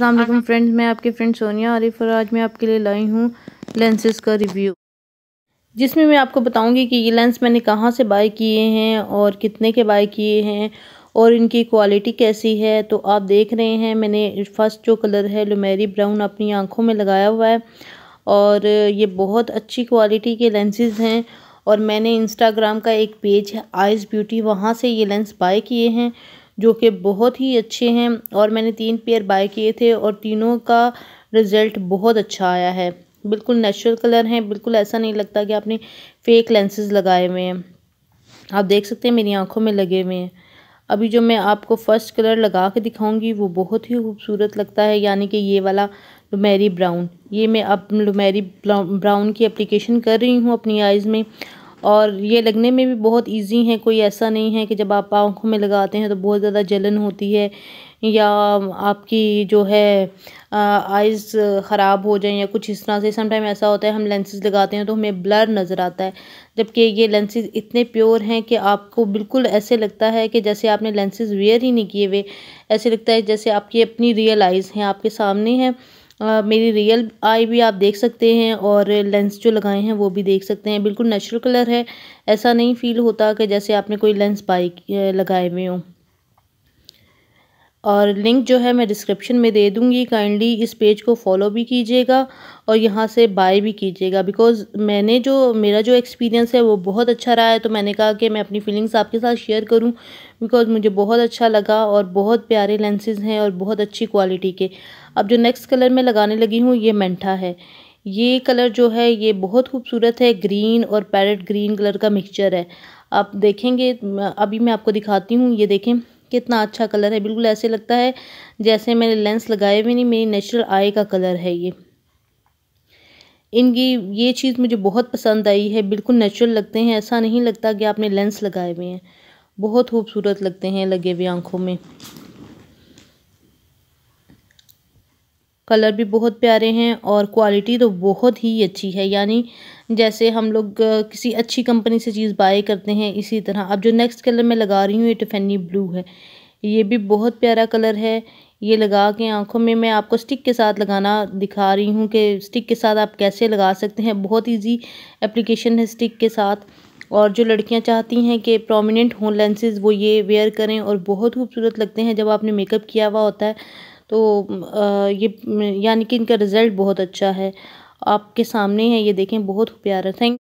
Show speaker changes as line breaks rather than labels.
वालेकुम फ्रेंड्स मैं आपकी फ्रेंड सोनिया आरिफ और आज मैं आपके लिए लाई हूँ लेंसेज का रिव्यू जिसमें मैं आपको बताऊंगी कि ये लेंस मैंने कहाँ से बाय किए हैं और कितने के बाय किए हैं और इनकी क्वालिटी कैसी है तो आप देख रहे हैं मैंने फ़र्स्ट जो कलर है लुमेरी ब्राउन अपनी आँखों में लगाया हुआ है और ये बहुत अच्छी क्वालिटी के लेंसेज हैं और मैंने इंस्टाग्राम का एक पेज है आइज़ ब्यूटी वहाँ से ये लेंस बाय किए हैं जो कि बहुत ही अच्छे हैं और मैंने तीन पेयर बाय किए थे और तीनों का रिज़ल्ट बहुत अच्छा आया है बिल्कुल नेचुरल कलर हैं बिल्कुल ऐसा नहीं लगता कि आपने फ़ेक लेंसेज लगाए हुए हैं आप देख सकते हैं मेरी आंखों में लगे हुए हैं अभी जो मैं आपको फ़र्स्ट कलर लगा के दिखाऊंगी वो बहुत ही खूबसूरत लगता है यानी कि ये वाला लुमेरी ब्राउन ये मैं अब लुमेरी ब्राउन की एप्लीकेशन कर रही हूँ अपनी आइज़ में और ये लगने में भी बहुत ईज़ी हैं कोई ऐसा नहीं है कि जब आप आँखों में लगाते हैं तो बहुत ज़्यादा जलन होती है या आपकी जो है आइज़ ख़राब हो जाएं या कुछ इस तरह से समटाइम ऐसा होता है हम लेंसेज लगाते हैं तो हमें ब्लर नज़र आता है जबकि ये लेंसेज इतने प्योर हैं कि आपको बिल्कुल ऐसे लगता है कि जैसे आपने लेंसेज वेयर ही नहीं किए हुए ऐसे लगता है जैसे आपकी अपनी रियल आइज़ हैं आपके सामने हैं मेरी रियल आई भी आप देख सकते हैं और लेंस जो लगाए हैं वो भी देख सकते हैं बिल्कुल नेचुरल कलर है ऐसा नहीं फील होता कि जैसे आपने कोई लेंस बाई लगाए हुए हों और लिंक जो है मैं डिस्क्रिप्शन में दे दूँगी काइंडली इस पेज को फॉलो भी कीजिएगा और यहाँ से बाय भी कीजिएगा बिकॉज़ मैंने जो मेरा जो एक्सपीरियंस है वो बहुत अच्छा रहा है तो मैंने कहा कि मैं अपनी फ़ीलिंग्स आपके साथ शेयर करूँ बिकॉज़ मुझे बहुत अच्छा लगा और बहुत प्यारे लेंसेज हैं और बहुत अच्छी क्वालिटी के अब जो नेक्स्ट कलर मैं लगाने लगी हूँ ये मैंठा है ये कलर जो है ये बहुत खूबसूरत है ग्रीन और पैरेट ग्रीन कलर का मिक्सचर है आप देखेंगे अभी मैं आपको दिखाती हूँ ये देखें कितना अच्छा कलर है बिल्कुल ऐसे लगता है जैसे मैंने लेंस लगाए भी नहीं मेरी नेचुरल आई का कलर है ये इनकी ये चीज़ मुझे बहुत पसंद आई है बिल्कुल नेचुरल लगते हैं ऐसा नहीं लगता कि आपने लेंस लगाए हुए हैं बहुत खूबसूरत लगते हैं लगे हुए आँखों में कलर भी बहुत प्यारे हैं और क्वालिटी तो बहुत ही अच्छी है यानी जैसे हम लोग किसी अच्छी कंपनी से चीज़ बाय करते हैं इसी तरह अब जो नेक्स्ट कलर मैं लगा रही हूँ ये टिफेनी ब्लू है ये भी बहुत प्यारा कलर है ये लगा के आंखों में मैं आपको स्टिक के साथ लगाना दिखा रही हूँ कि स्टिक के साथ आप कैसे लगा सकते हैं बहुत इजी एप्लीकेशन है स्टिक के साथ और जो लड़कियां चाहती हैं कि प्रोमिनेंट हों लेंसेज वो ये वेयर करें और बहुत खूबसूरत लगते हैं जब आपने मेकअप किया हुआ होता है तो ये यानी कि इनका रिज़ल्ट बहुत अच्छा है आपके सामने है ये देखें बहुत प्यारा थैंक